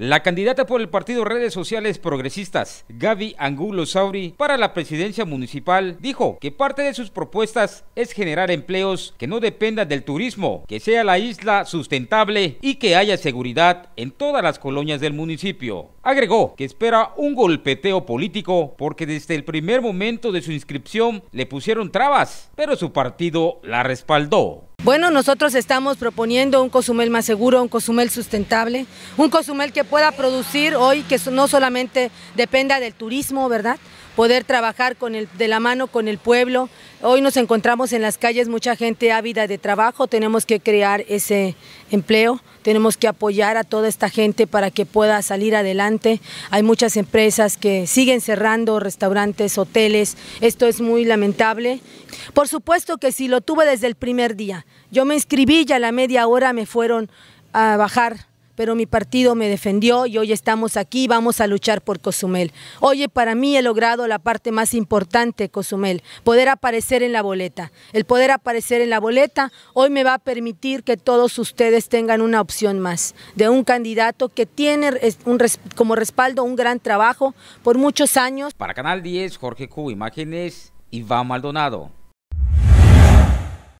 La candidata por el partido Redes Sociales Progresistas, Gaby Angulo Sauri, para la presidencia municipal, dijo que parte de sus propuestas es generar empleos que no dependan del turismo, que sea la isla sustentable y que haya seguridad en todas las colonias del municipio. Agregó que espera un golpeteo político porque desde el primer momento de su inscripción le pusieron trabas, pero su partido la respaldó. Bueno, nosotros estamos proponiendo un Cozumel más seguro, un Cozumel sustentable, un Cozumel que pueda producir hoy, que no solamente dependa del turismo, ¿verdad? poder trabajar con el, de la mano con el pueblo. Hoy nos encontramos en las calles mucha gente ávida de trabajo, tenemos que crear ese empleo, tenemos que apoyar a toda esta gente para que pueda salir adelante. Hay muchas empresas que siguen cerrando, restaurantes, hoteles, esto es muy lamentable. Por supuesto que sí, lo tuve desde el primer día. Yo me inscribí y a la media hora me fueron a bajar pero mi partido me defendió y hoy estamos aquí, vamos a luchar por Cozumel. Oye, para mí he logrado la parte más importante, Cozumel, poder aparecer en la boleta. El poder aparecer en la boleta hoy me va a permitir que todos ustedes tengan una opción más de un candidato que tiene un, como respaldo un gran trabajo por muchos años. Para Canal 10, Jorge Q, imágenes, Iván Maldonado.